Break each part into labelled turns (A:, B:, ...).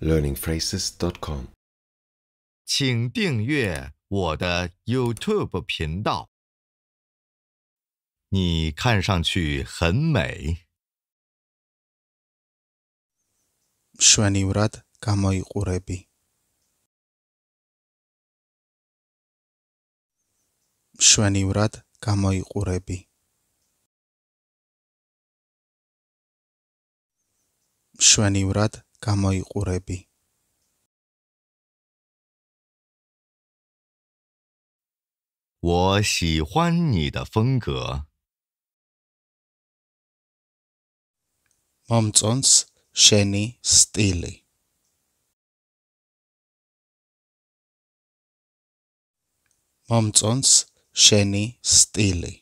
A: learningphrases.com，请订阅我的 YouTube 频道。你看上去很美。I ka moikgorepe 我喜欢你的风格。Momțons Sheni stili. Momțons Sheni stili.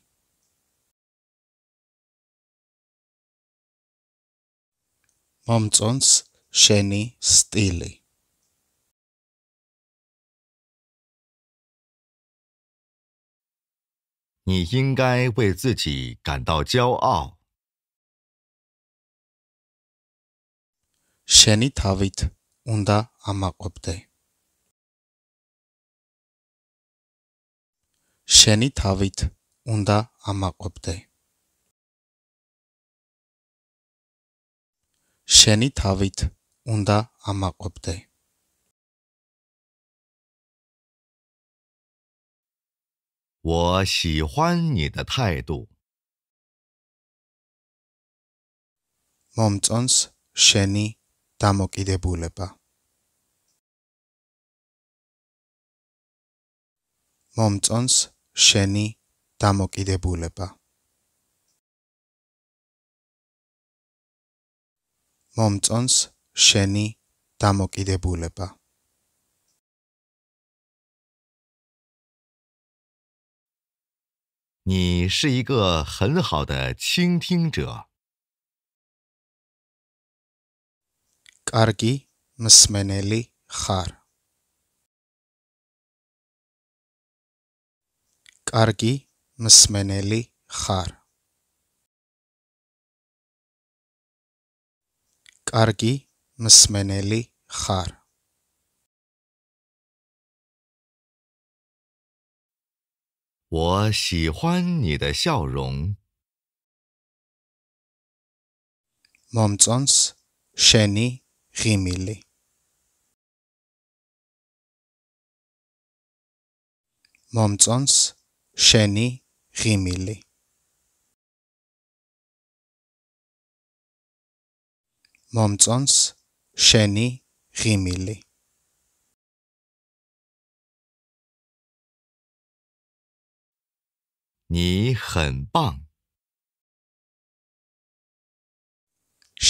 A: Momțons Sheni stili，你应该为自己感到骄傲。Sheni tavit unda amakupte。Sheni tavit unda amakupte。Sheni tavit。unda amakopde。我喜欢你的态度。Mamtuns shani tamoki d bulpa。Mamtuns shani tamoki d bulpa。Mamtuns შენი დამოკიდებულება ნი ში იგე ჰენ ჰაო დე ჩინ თინ ჯე კარგი მსმენელი ხარ კარგი მსმენელი ხარ კარგი Miss m a n e l l i 好。我喜欢你的笑容。Mumsans sheni r i m l i Mumsans sheni r i m l i m m s n s შენი ღიმილი ნი ხენ ბან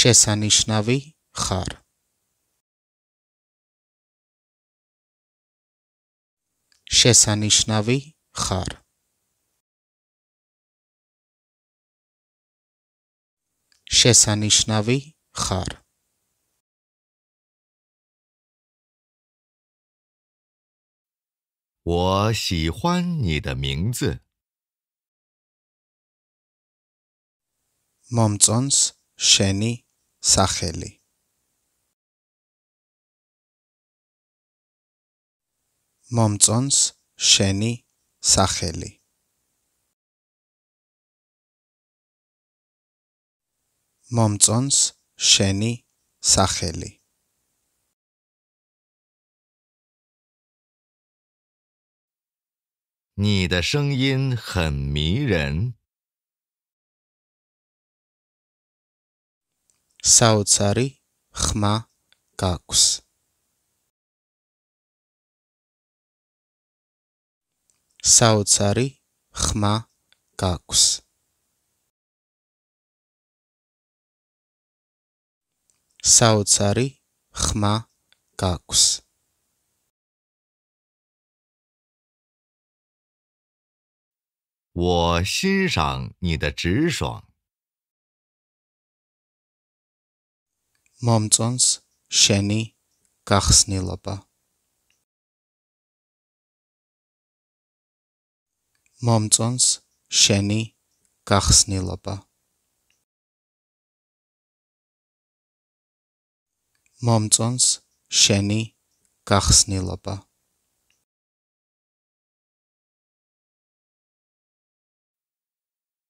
A: შესანიშნავი ხარ შესანიშნავი ხარ შესანიშნავი ხარ 我喜欢你的名字。მომწონს შენი სახელი. მომწონს შენი სახელი. მომწონს შენი სახელი. 你的声音很迷人。我欣赏你的直爽。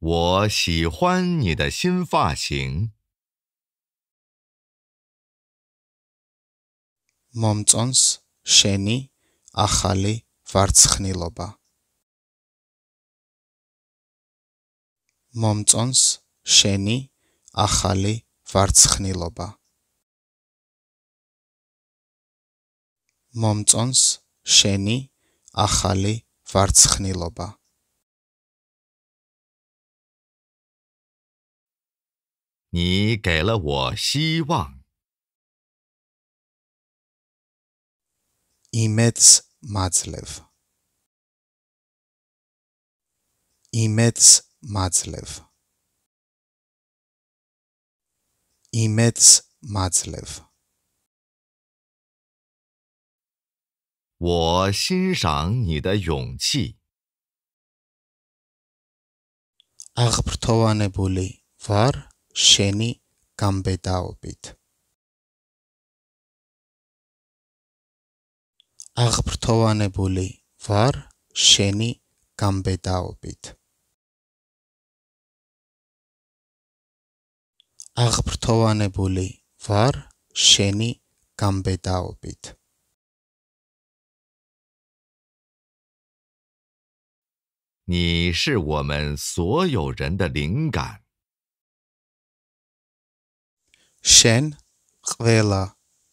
A: 我喜欢你的新发型。Momtaz sheni a k h a l i v a r t s h n i loba. Momtaz sheni a k h a l i v a r t s h n i loba. Momtaz sheni a k h a l i v a r t s h n i loba. 你给了我希望。Imidz Matzlev，Imidz Matzlev，Imidz Matzlev。我欣赏你的勇气。Agbrtovanibuli var。შენი გამბედაობით. აღფრთოვანებული ვარ შენი გამბედაობით. აღფრთოვანებული ვარ შენი გამბედაობით. ni shi wo men suo you ren de ling gan შენ ყველა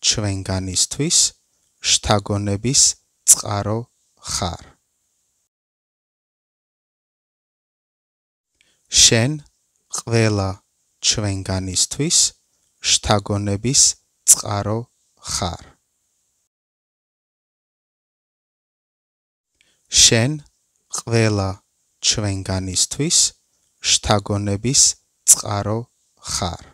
A: ჩვენგანისთვის შთაგონების წყარო ხარ შენ ყველა ჩვენგანისთვის შთაგონების წყარო ხარ შენ ყველა ჩვენგანისთვის შთაგონების წყარო ხარ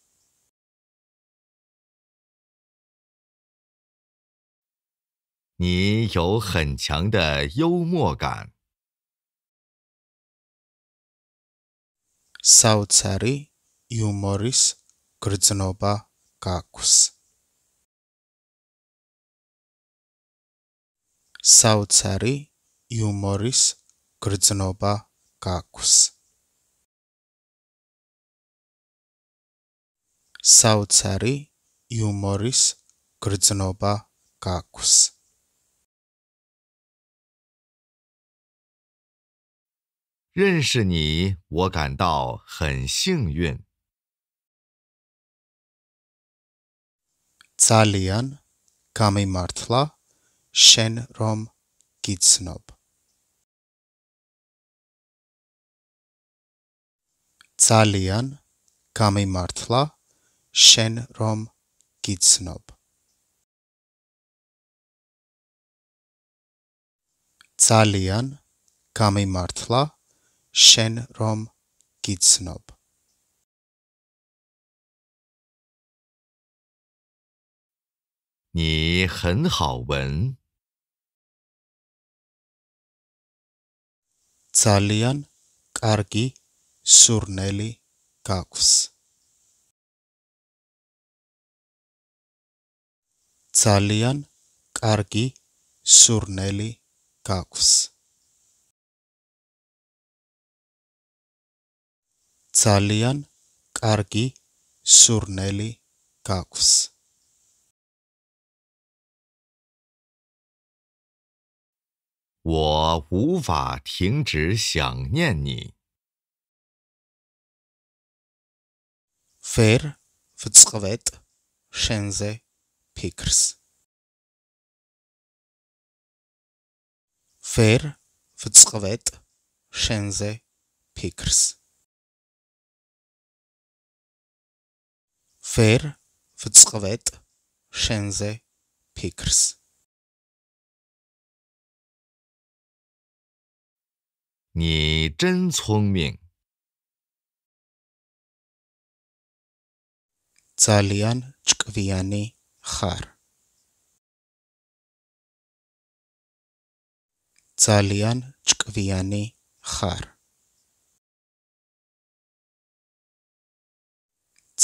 A: 你有很强的幽默感。s a u t a r i humoris grizenoba kakus。Southari humoris grizenoba kakus。Southari humoris grizenoba kakus. Saucari kakus。认识你，我感到很幸运。z a l i y a n k a m i marta l shen rom k i t s n o b z a l i y a n k a m i marta l shen rom k i t s n o b z a l i y a n k a m i marta l შენ რომ გიცნობ ნი ხენ ხაო ვენ ძალიან კარგი სურნელი გაქვს ძალიან კარგი სურნელი გაქვს 萨列恩·卡基·舒内利·卡夫斯，我无法停止想念你。Ver f ö r s k r i v I. r sinse pikers。I. e r f I. r s k r i v I. r sinse pikers。fer fëtzgewet schënse pikers ni zhen zhong ming zalian chkviani khar zalian chkviani khar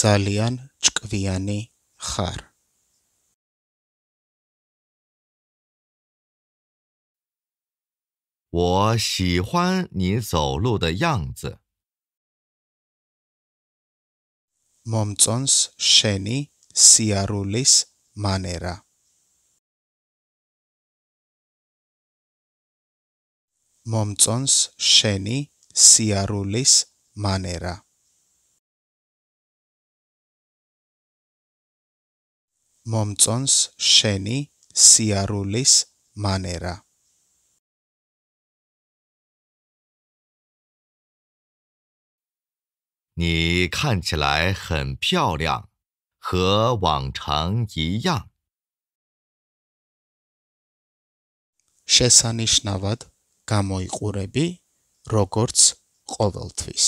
A: ძალიან ჭკვიანი ხარ. ვაშიხანიზოლუდაიანძი მომწონს შენი სიარულის მანერა. მომწონს შენი სიარულის მანერა. მომწონს შენი სიარულის მანერა. ნი კანჩლაი ჰენ პიაოლიანგ ჰე ვანჩანგ იიანგ შესანიშნავად გამოიყურები როგორც ყოველთვის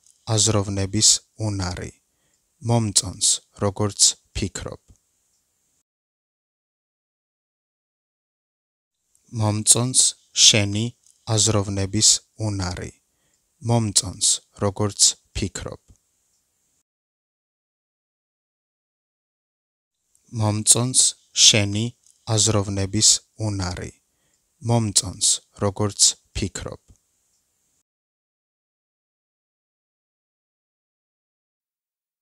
A: აზროვნების უნარი მომწონს როგორც ფიქრობ მომწონს შენი აზროვნების უნარი მომწონს როგორც ფიქრობ მომწონს შენი აზროვნების უნარი მომწონს როგორც ფიქრობ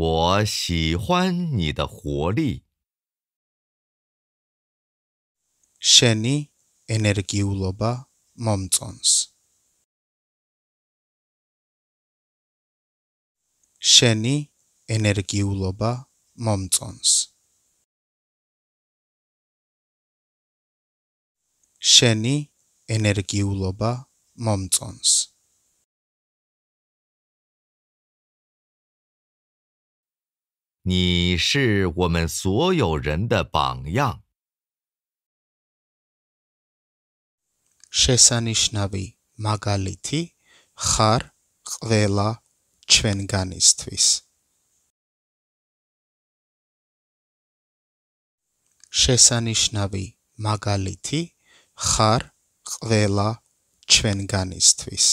A: 我喜欢你的活力。შენი ენერგიულობა მომწონს. შენი ენერგიულობა მომწონს. შენი ენერგიულობა მომწონს. 你是我们所有人的榜样。შესანიშნავი მაგალითი ხარ ყველა ჩვენგანისთვის. შესანიშნავი მაგალითი ხარ ყველა ჩვენგანისთვის.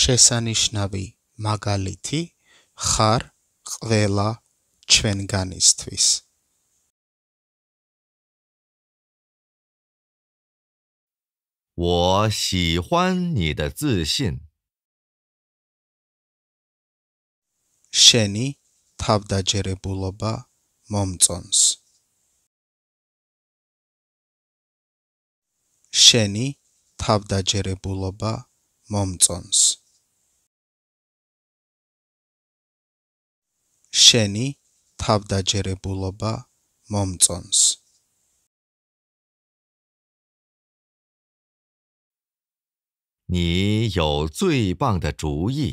A: შესანიშნავი მაგალითი ხარ ყველა ჩვენგანისთვის. შენი თავდაჯერებულობა მომწონს. შენი თავდაჯერებულობა მომწონს შენი თავდაჯერებულობა მომწონს ნი იო ძუი ბანგ და ჯუი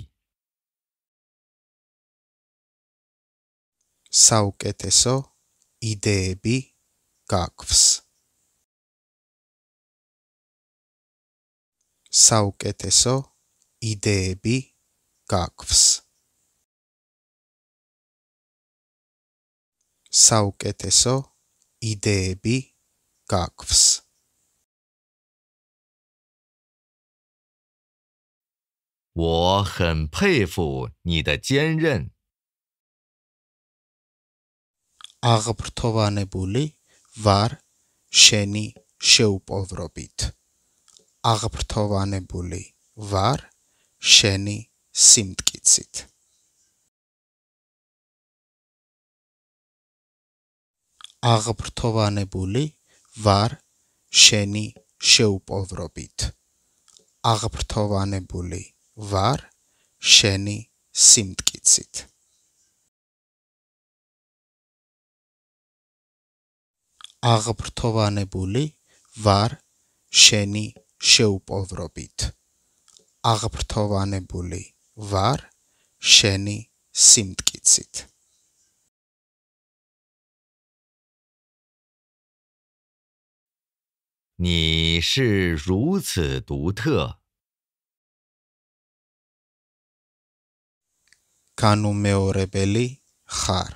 A: საუკეთესო იდეები გაქვს საუკეთესო იდეები გაქვს. საუკეთესო იდეები გაქვს. ვოხენფეიფუ, 你的堅韌. აღფრთოვანებული ვარ შენი შეუპოვრობით. აღფრთოვანებული ვარ შენი სიმткиცით. აღფრთოვანებული ვარ შენი შეუპოვრობით. აღფრთოვანებული ვარ შენი სიმткиცით. აღფრთოვანებული ვარ შენი შეუპოვრობით. შეუპოვრობით აღფრთოვანებული ვარ შენი სიმткиცით ნი ში რუცი დუტე კანუმეორებელი ხარ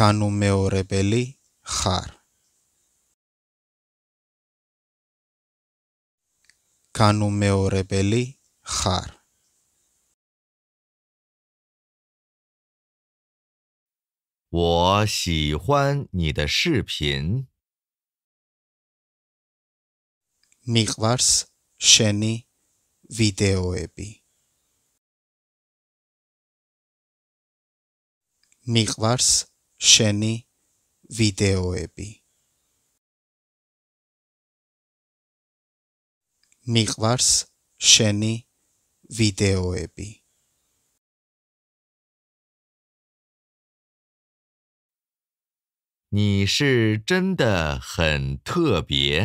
A: კანუმეორებელი ხარ განუმეორებელი ხარ. მიყვარს შენი ვიდეოები. მიყვარს შენი ვიდეოები. მიყვარს შენი ვიდეოები. ნი ში ჯენ დე ჰენ ტებიე.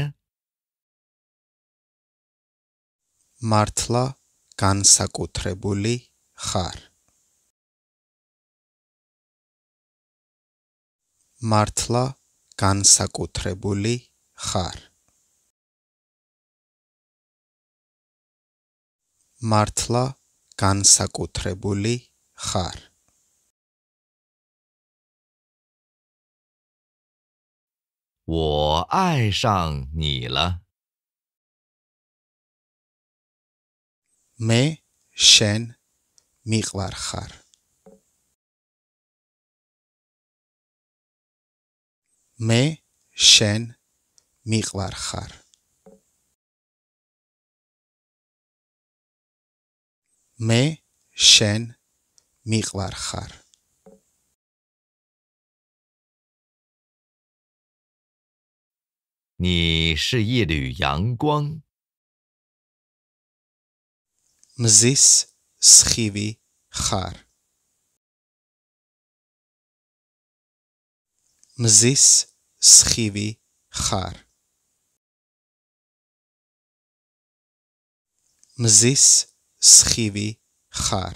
A: მართლა განსაკუთრებული ხარ. მართლა განსაკუთრებული ხარ. მართლა განსაკუთრებული ხარ. მე შენ მიყვარხარ. მე შენ მიყვარხარ. მე შენ მიყვარ მზის სხივი ხარ. მზის სხივი ხარ. მზის სხივი ხარ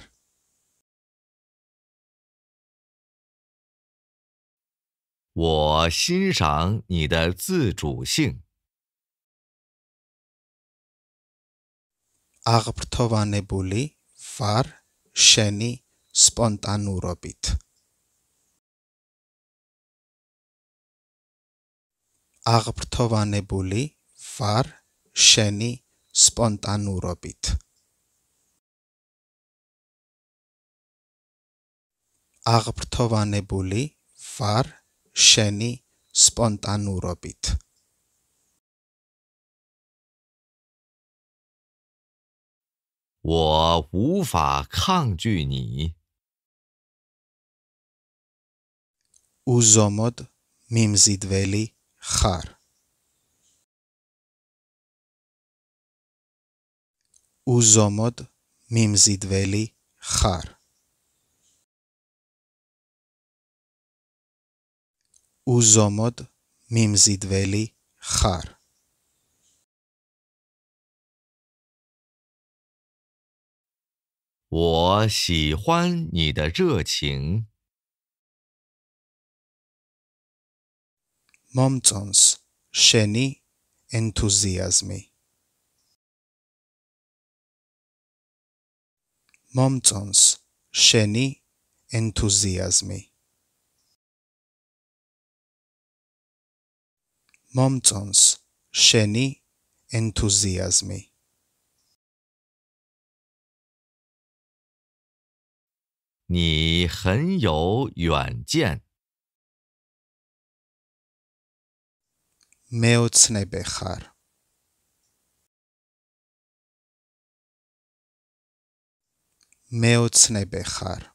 A: აღფრთოვანებული ვარ შენი სპონტანურობით აღფრთოვანებული ვარ შენი სპონტანურობით აღფრთოვანებული ვარ შენი სპონტანურობით. უზომოდ მიმზიდველი ხარ. უზომოდ მიმზიდველი ხარ. Os omod mimzidveli har. «我喜欢你的热情。ممتنس شنی انتوزیازمی ممتنس شنی انتوزیازمی მომწონს შენი ენთუზიაზმი ნი ჰენ იო იუან ჯენ მეოცნებე ხარ მეოცნებე ხარ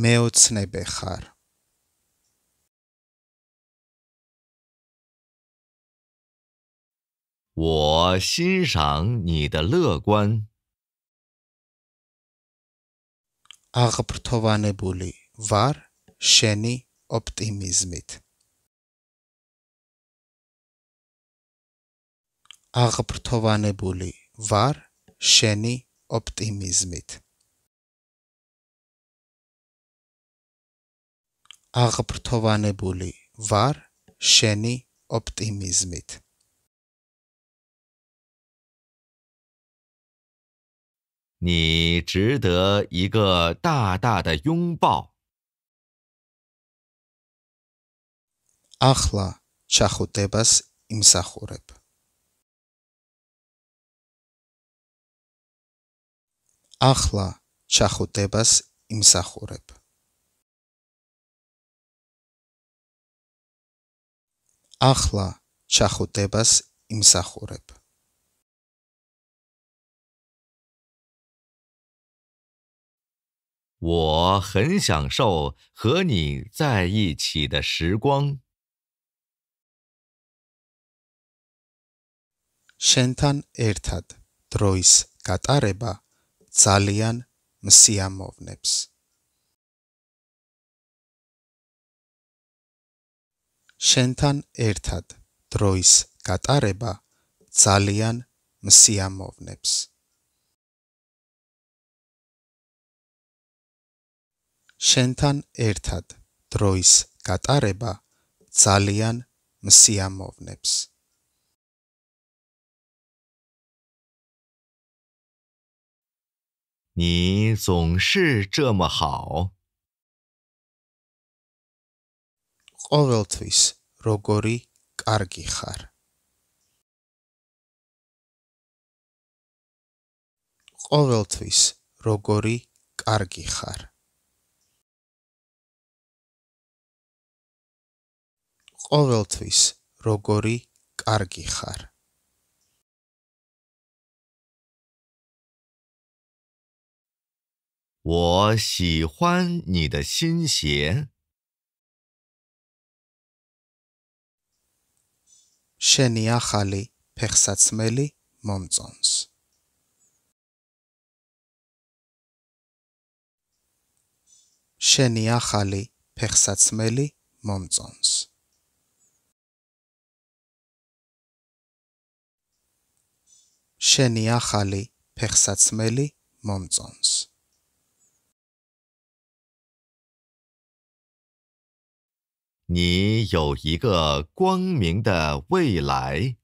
A: მეოცნებე ხარ ვო შინშანგ ნი და ლეგვან აღფრთოვანებული ვარ შენი ოპტიმიზმით აღფრთოვანებული ვარ შენი ოპტიმიზმით აღფრთოვანებული ვარ შენი ოპტიმიზმით. ნი ჯერდე იგე დადადა იუნბაო. ახლა ჩახუტებას იმსახურებ. ახლა ჩახუტებას იმსახურებ. ახლა ჩახოდებას იმსახურებ. შენთან ერთად დროის გატარება ძალიან მსიამოვნებს. შენთან ერთად დროის გატარება ძალიან მსიამოვნებს. შენთან ერთად დროის გატარება ძალიან მსიამოვნებს. ნი ზონში ჯემო ჰაო ყოველთვის როგორი კარგი ხარ ყოველთვის როგორი კარგი ხარ ყოველთვის როგორი კარგი ხარ ვო სიხან ნი და სინ შენ შენი ახალი ფეხსაცმელი მომწონს. შენი ახალი ფეხსაცმელი მომწონს. შენი ახალი ფეხსაცმელი მომწონს. 你有一个光明的未来。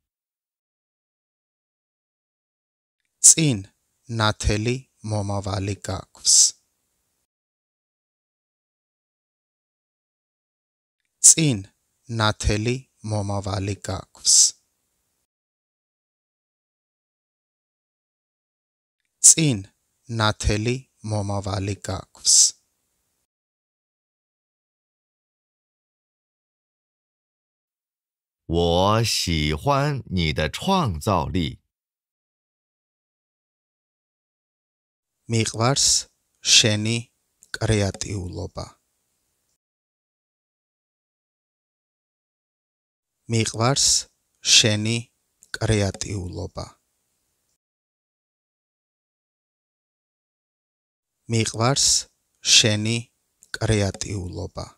A: 我喜欢你的创造力。მიყვარს შენი კრეატიულობა. მიყვარს შენი კრეატიულობა. მიყვარს შენი კრეატიულობა.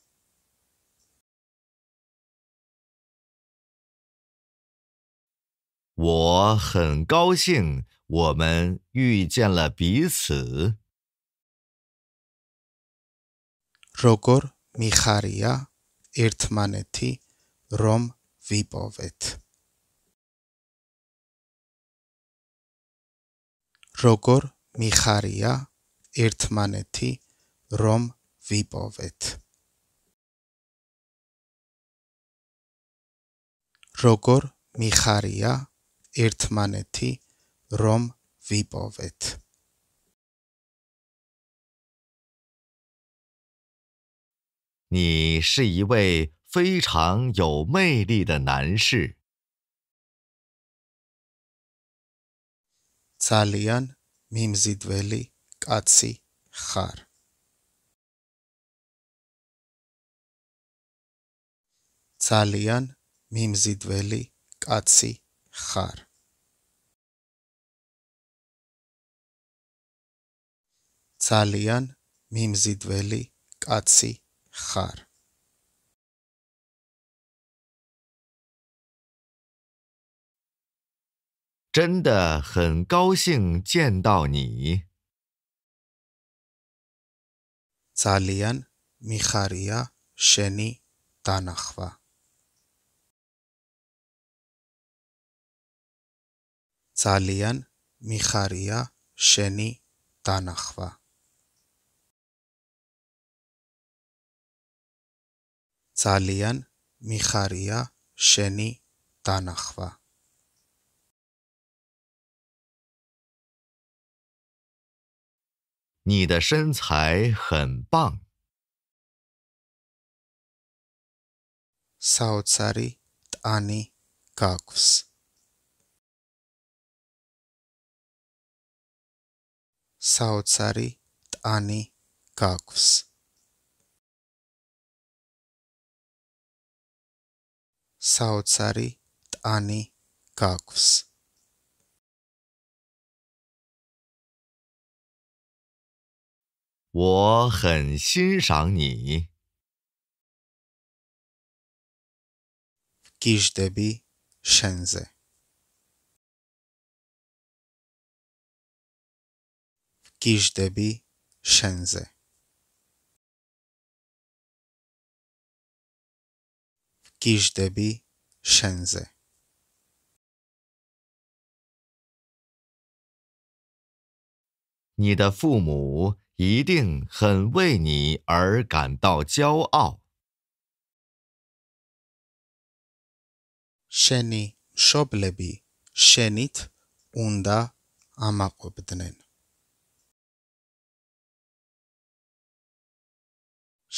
A: 我很高兴我们遇见了彼此。როგორ მიხარია ერთმანეთი რომ ვიპოვეთ როგორ მიხარია ერთმანეთი რომ ვიპოვეთ როგორ მიხარია i 即“罗马万岁”。你是一位非常有魅力的男士。찰연미미지드 m 이같이허어찰연미미지드벨이같이哈，查里安，咪咪兹维利，卡茨伊，哈。真的很高兴见到你。查里安，咪哈利亚，舍尼，达纳克瓦。ძალიან მიხარია შენი დანახვა. ძალიან მიხარია შენი დანახვა. ნი და შენცაი ჰენ ბანგ. საოცარი ტანი გაქვს. საოცარი ტანი გაქვს. საოცარი ტანი გაქვს. Wo hen xin shang ni. Gijdebi shenze. Kisdebi Kisdebi Senze Senze Hen Wei Yiding 你的父母一定很为你而感到骄傲。Sheni shoblebi shenit unda amakobdnen.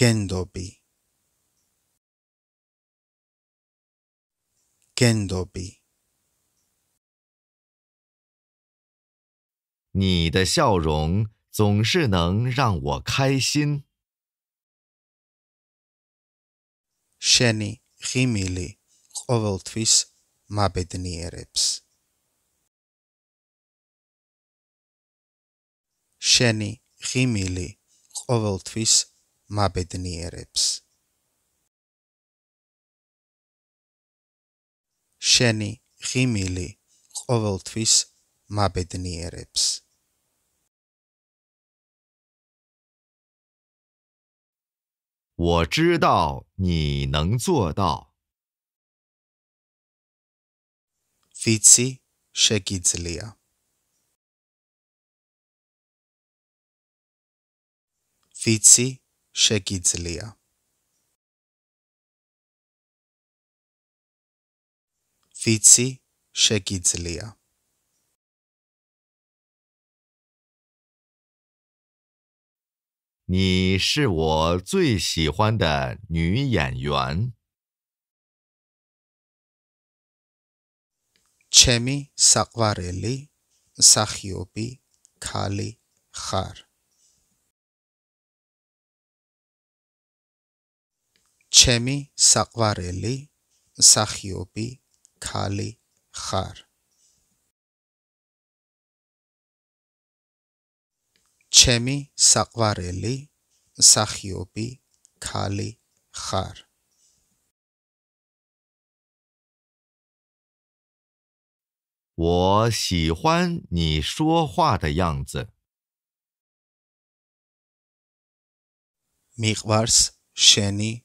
A: Kendobi Kendobi 你的笑容总是能让我开心。Sheni himili qoveltvis mabednierebs. Sheni himili qoveltvis მაბედნიერებს შენი ღიმილი ყოველთვის მაბედნიერებს ვიცი შეგიძლია ვიცი s h e g i t z l i a Vitzi. Shegidzlia. 你是我最喜欢的女演员。Chemi sakwareli, sakiobi, kali, khar. Chemi sakvareli sakhiopi a k 我喜欢你说话的样子。Miqvarsh Sheni。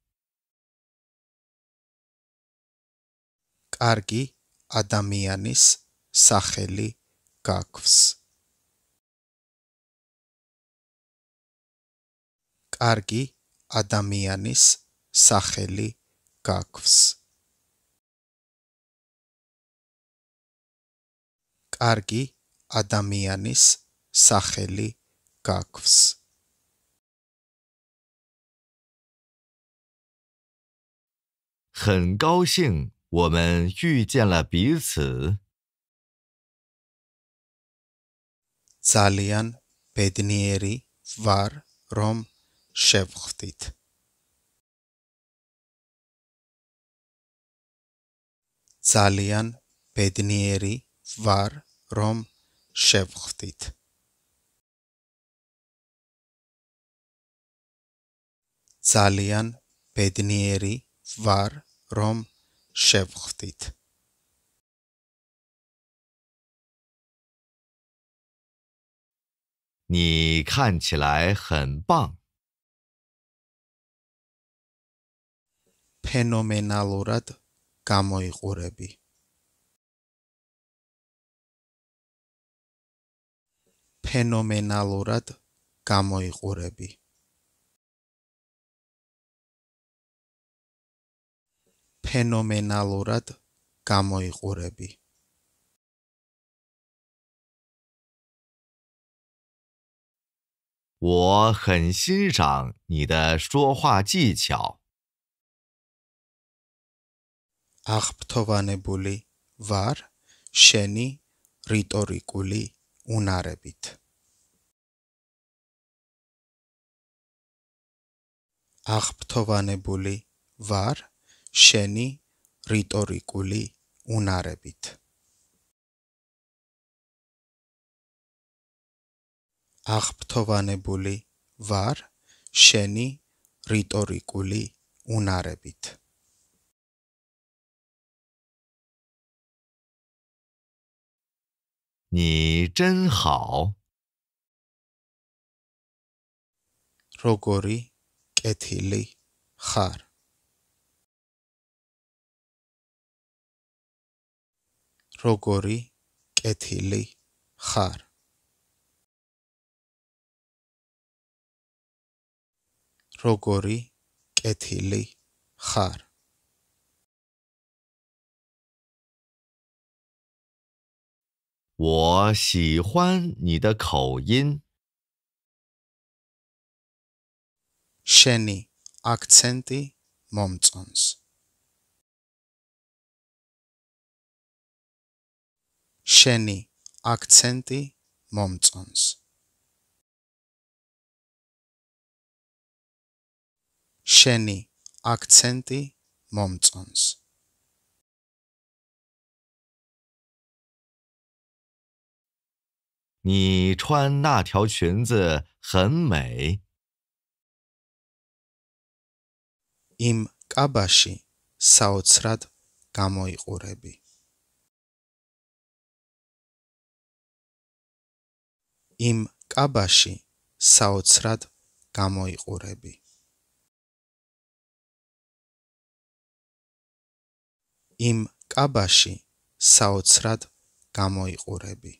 A: კარგი ადამიანის სახელი გაქვს. კარგი ადამიანის სახელი გაქვს. კარგი ადამიანის სახელი გაქვს. ჰენ გაუსინგ ما مواجهه کردیم. زالیان پد نیاری وار رام شفتید. وقتیت. زالیان پد وار رام شه შევხვდით. ნი კან ჩი ლაი ჰენ ბანგ. ფენომენალურად გამოიყურები. ფენომენალურად გამოიყურები. ფენომენალურად გამოიყურები. აღფრთოვანებული ვარ შენი რიტორიკული უნარებით. აღფრთოვანებული ვარ შენი რიტორიკული უნარებით. აღფრთოვანებული ვარ შენი რიტორიკული უნარებით. ნი ძენ ხაო როგორი კეთილი ხარ როგორი კეთილი ხარ როგორი კეთილი ხარ ვაშიხანიდაკაოიინ შენი აქცენტი მომწონს შენი აქცენტი მომწონს შენი აქცენტი მომწონს ნი ჩვენ ნა თიო ჩუნზი ჰენ მეი იმ კაბაში საოცრად გამოიყურები იმ კაბაში საოცრად გამოიყურები. იმ კაბაში საოცრად გამოიყურები.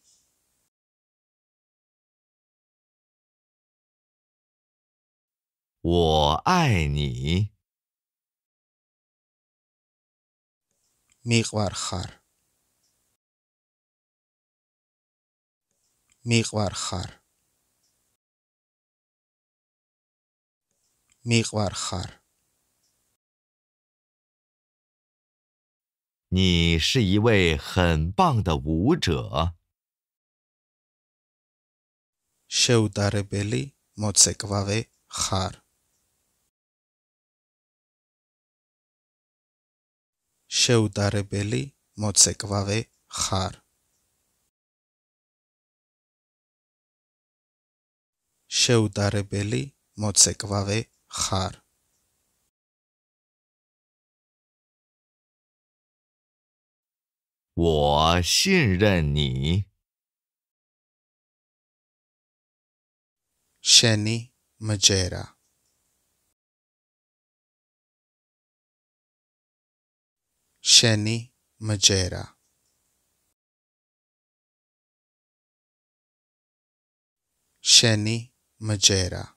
A: ვაიანი მიყვარხარ მიყვარხარ მიყვარხარ 你是一位很棒的舞者。შეუდარებელი მოცეკვავე ხარ შეუდარებელი მოცეკვავე ხარ. შენი მჯერა. შენი მჯერა. შენი მჯერა. Majera，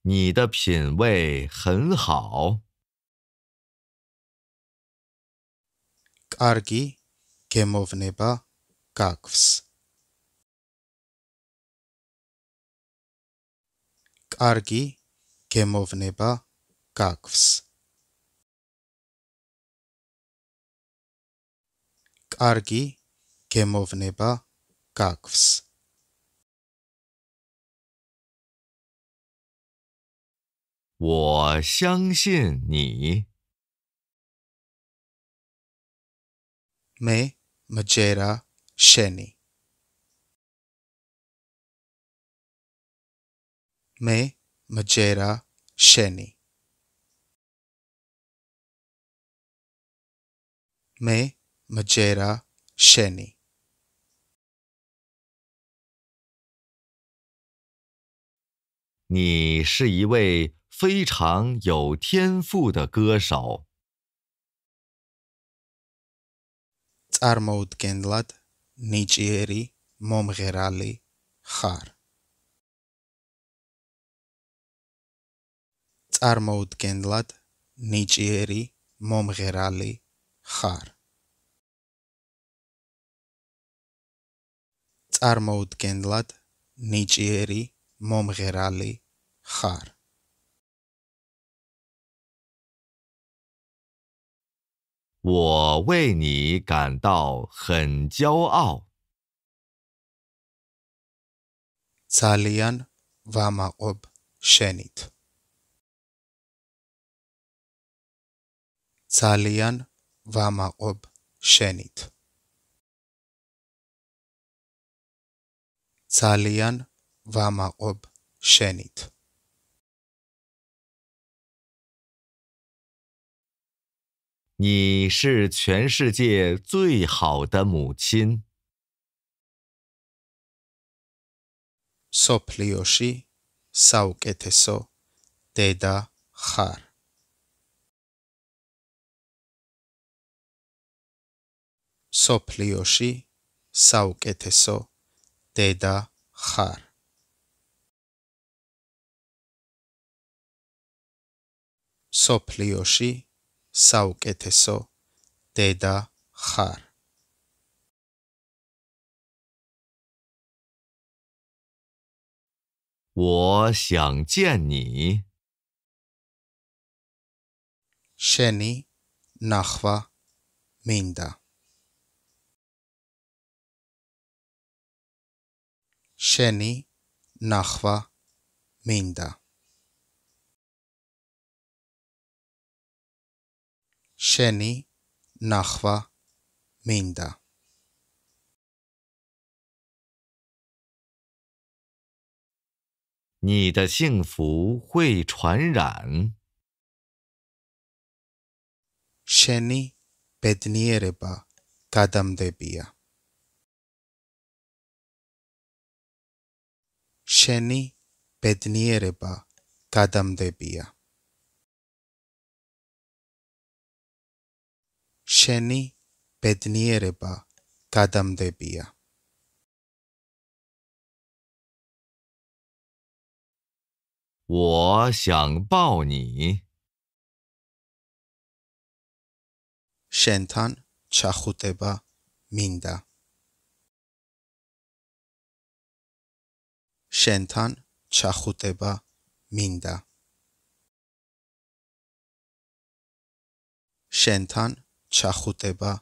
A: 你的品味很好。Argi kemo vneba kafus。Argi kemo vneba kafus。Argi, kemovneba kargs. 我相信你。Me mejera sheni. Me mejera sheni. Me. Majera Sheni，你是一位非常有天赋的歌手。Tzarmoud kendlat, n i c e r i m o m g e r a l i xar. Tzarmoud kendlat, n i c e r i m o m g e r a l i xar. წარმოუდგენლად ნიჭიერი მომღერალი ხარ ძალიან ვამაყობ შენით ძალიან ვამაყობ შენით s a 你是全世界最好的母亲。Soplioshi sau ketso deda har. Soplioshi sau ketso. دیده خر سوپلیوشی ساوکتسو دیده خر شنی نخوا مینده 你的幸福会传染。შენი ბედნიერება გადამდებია შენი ბედნიერება გადამდებია ვაშანბაონი შენთან ჩახუტება მინდა შენთან ჩახუტება მინდა შენთან ჩახუტება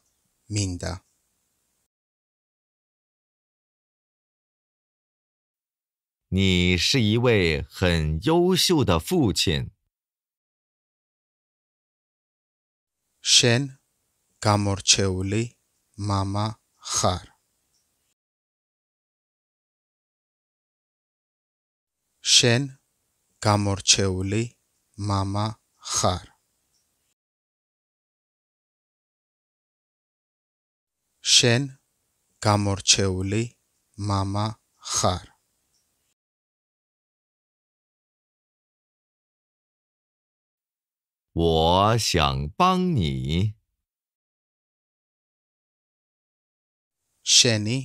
A: მინდა ნი ში ივეი ჰენ იოუსიუ და ფუჩინ შენ გამორჩეული მამა ხარ შენ გამორჩეული мама ხარ შენ გამორჩეული мама ხარ ვაშანპანი შენი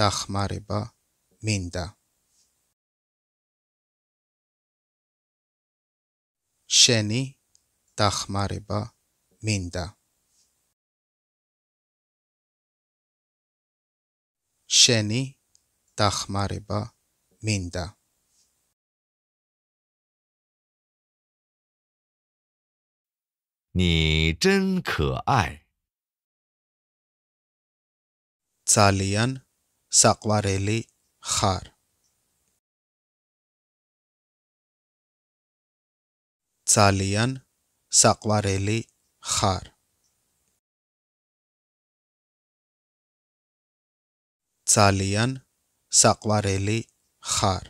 A: დახმარება მინდა შენი დახმარება მინდა შენი დახმარება მინდა ნი ძენ კაი ძალიან საყვარელი ხარ Zalian sakvareli xar. Zalian sakvareli xar.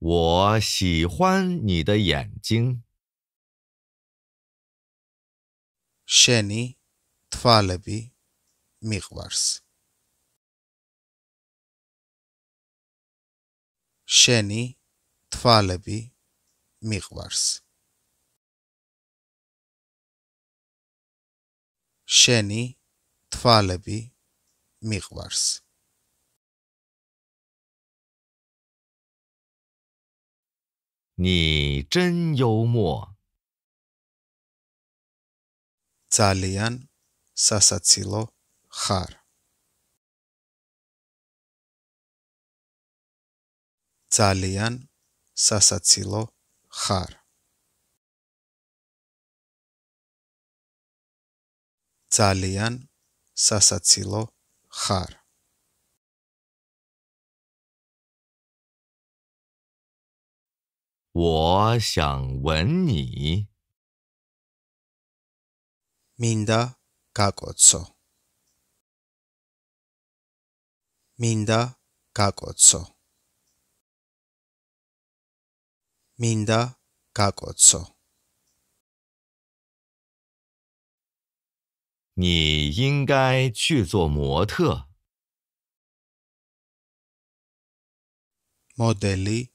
A: 我喜欢你的眼睛。Sheni tvalbi mikvars. შენი თვალები მიყვარს შენი თვალები მიყვარს ნი ჩენ იუმო ძალიან სასაცილო ხარ ძალიან სასაცილო ხარ. ძალიან სასაცილო ხარ. ვაშანვენი მინდა გაკოცო მინდა გაკოცო 你的该工作？你应该去做模特。Modeliunda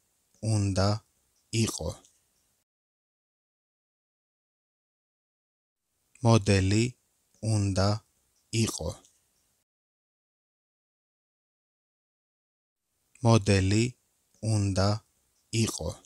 A: i r o Modeliunda i r o Modeliunda ira。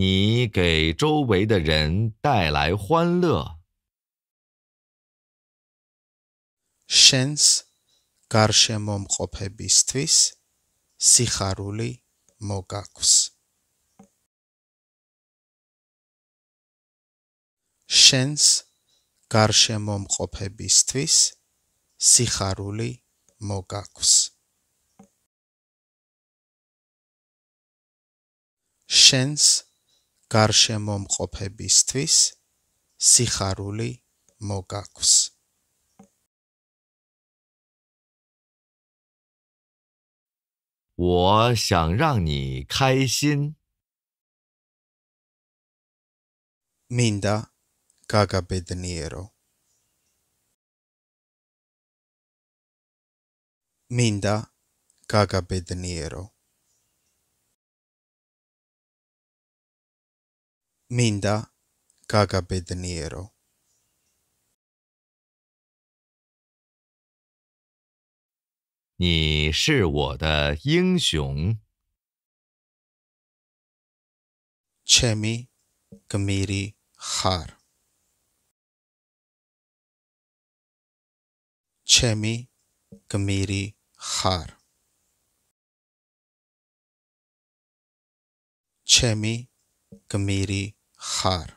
A: 你给周围的人带来欢乐。შენს გარშემო მყოფებისთვის სიხარული მოგაქვს შენს გარშემო მყოფებისთვის სიხარული მოგაქვს შენს გარშემო მყოფებისთვის სიხარული მოგაქვს მინდა გაგაბედნიერო მინდა გაგაბედნიერო Minda kagabedni ero，你是我的英雄。Chemi kemi har，Chemi kemi har，Chemi kemi。ხარ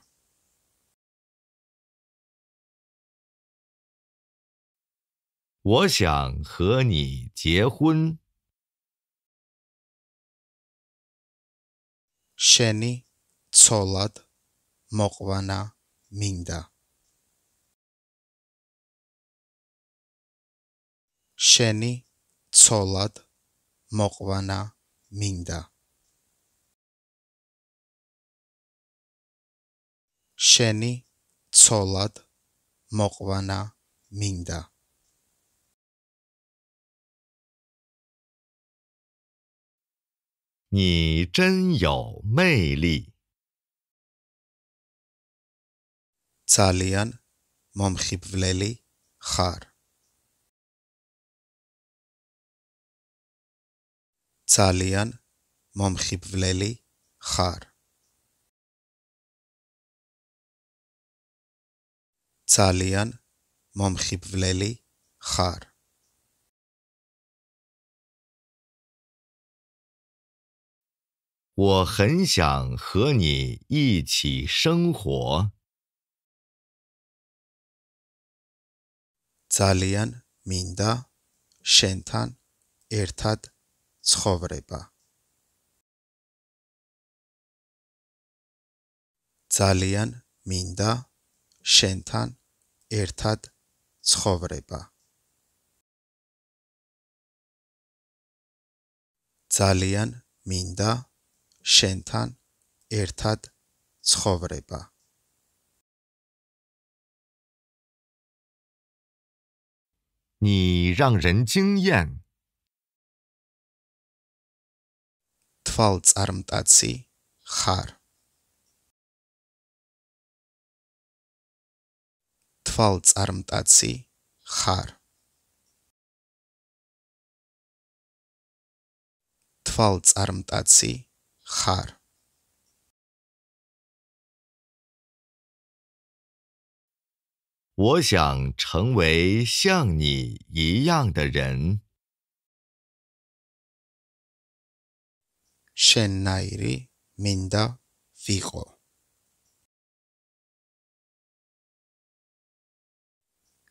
A: შენი ცოლად მოყვანა მინდა შენი ცოლად მოყვანა მინდა შენი ცოლად მოყვანა მინდა ნი ჯენ იო მეი ლი ცალიან მომხიბვლელი ხარ ცალიან მომხიბვლელი ხარ ძალიან მომხიბვლელი ხარ. ძალიან მინდა შენთან ერთად ცხოვრება. ძალიან მინდა შენთან ერთად ცხოვრება ძალიან მინდა შენთან ერთად ცხოვრება ნი რან რენ ჯინიენ თვალწარმტაცი ხარ 我想成为像你一样的人。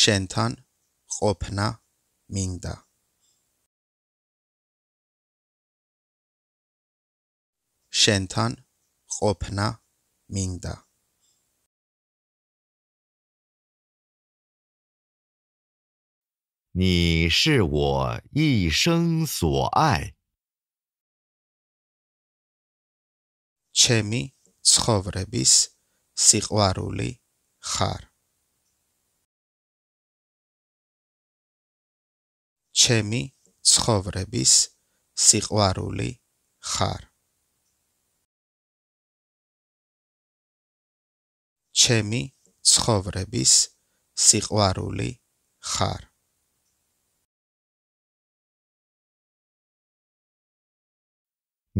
A: შენთან ყოფნა მინდა შენთან ყოფნა მინდა ნი შე ვო ი შენ სო აი ჩემი ცხოვრების სიყვარული ხარ ჩემი ცხოვრების სიყვარული ხარ ჩემი ცხოვრების სიყვარული ხარ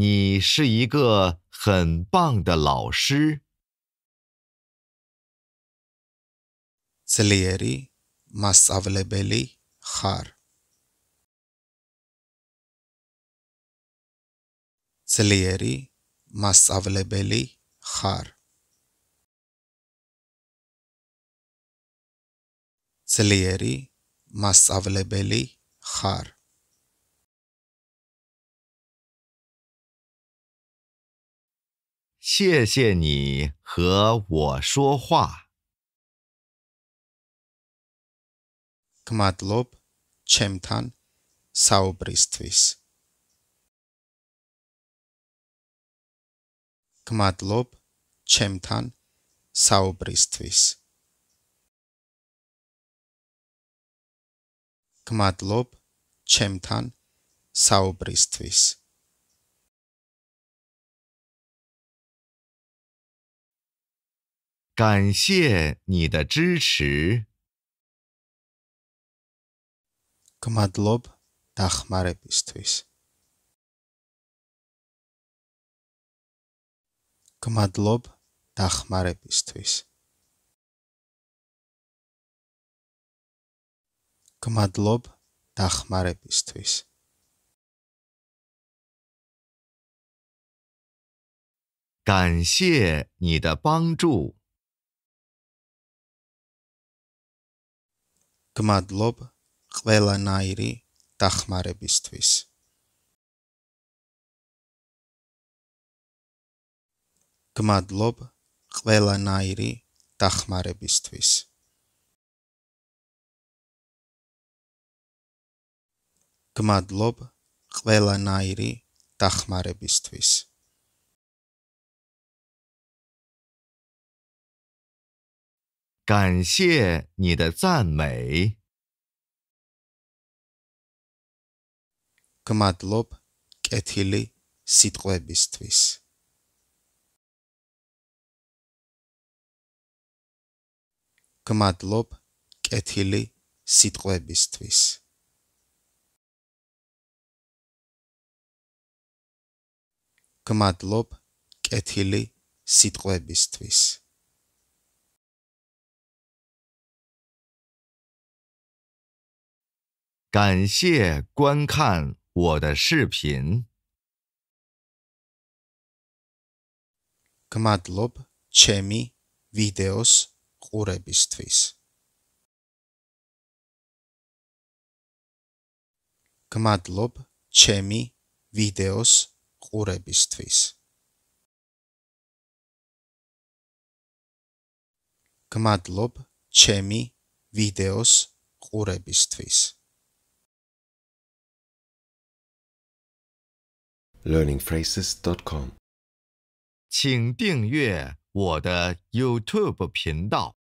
A: ნი ში იგე ჰენ ბანგ და ლაოში ძლიერი მასწავლებელი ხარ ძლიერი მასშტაბლებელი ხარ ძლიერი მასშტაბლებელი ხარ შეეშენი ヒョウォ შოუა გმადლობ ჩემთან საუბრისთვის გმადლობ ჩემთან საუბრისთვის გმადლობ ჩემთან საუბრისთვის კანშიენიდაჯიში გმადლობ დახმარებისთვის გმადლობ დახმარებისთვის გმადლობ დახმარებისთვის კანშე ნიდა ბანჯუ გმადლობ ყველანაირი დახმარებისთვის გმადლობ ყველანაირი დახმარებისთვის. გმადლობ ყველანაირი დახმარებისთვის. კანშე ნიდა ზანმეი. გმადლობ კეთილი სიტყვებისთვის. გმადლობ კეთილი სიტყვებისთვის გმადლობ კეთილი სიტყვებისთვის 感谢观看我的视频。გმადლობ ჩემი ვიდეოს ყურებისთვის. გმადლობ ჩემი ვიდეოს ყურებისთვის. გმადლობ ჩემი ვიდეოს ყურებისთვის. learningphrases.com 请订阅我的 YouTube 频道。